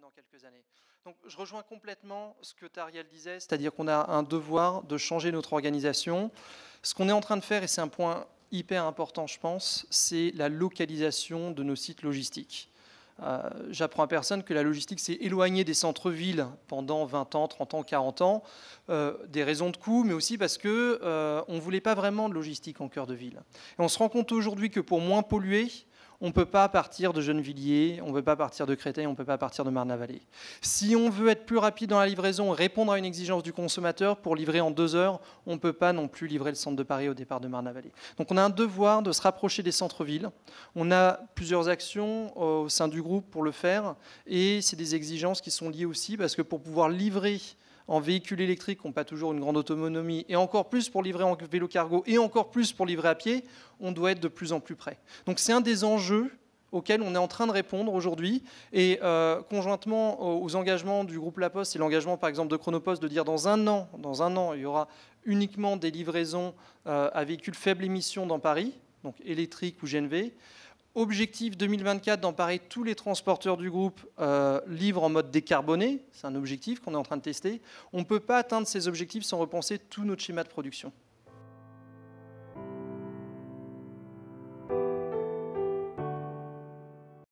dans quelques années. Donc, je rejoins complètement ce que Tariel disait, c'est-à-dire qu'on a un devoir de changer notre organisation. Ce qu'on est en train de faire, et c'est un point hyper important, je pense, c'est la localisation de nos sites logistiques. Euh, j'apprends à personne que la logistique s'est éloignée des centres-villes pendant 20 ans, 30 ans, 40 ans, euh, des raisons de coûts, mais aussi parce que euh, on voulait pas vraiment de logistique en cœur de ville. Et on se rend compte aujourd'hui que pour moins polluer, on ne peut pas partir de Gennevilliers, on ne peut pas partir de Créteil, on ne peut pas partir de Marne-la-Vallée. Si on veut être plus rapide dans la livraison, répondre à une exigence du consommateur pour livrer en deux heures, on ne peut pas non plus livrer le centre de Paris au départ de Marne-la-Vallée. Donc on a un devoir de se rapprocher des centres-villes. On a plusieurs actions euh, au sein du groupe pour le faire et c'est des exigences qui sont liées aussi parce que pour pouvoir livrer en véhicules électriques qui n'ont pas toujours une grande autonomie, et encore plus pour livrer en vélo cargo, et encore plus pour livrer à pied, on doit être de plus en plus près. Donc c'est un des enjeux auxquels on est en train de répondre aujourd'hui. Et euh, conjointement aux engagements du groupe La Poste et l'engagement par exemple de Chronopost de dire dans un an, dans un an, il y aura uniquement des livraisons euh, à véhicules faible émission dans Paris, donc électriques ou GNV. Objectif 2024 d'emparer tous les transporteurs du groupe euh, livres en mode décarboné. C'est un objectif qu'on est en train de tester. On ne peut pas atteindre ces objectifs sans repenser tout notre schéma de production.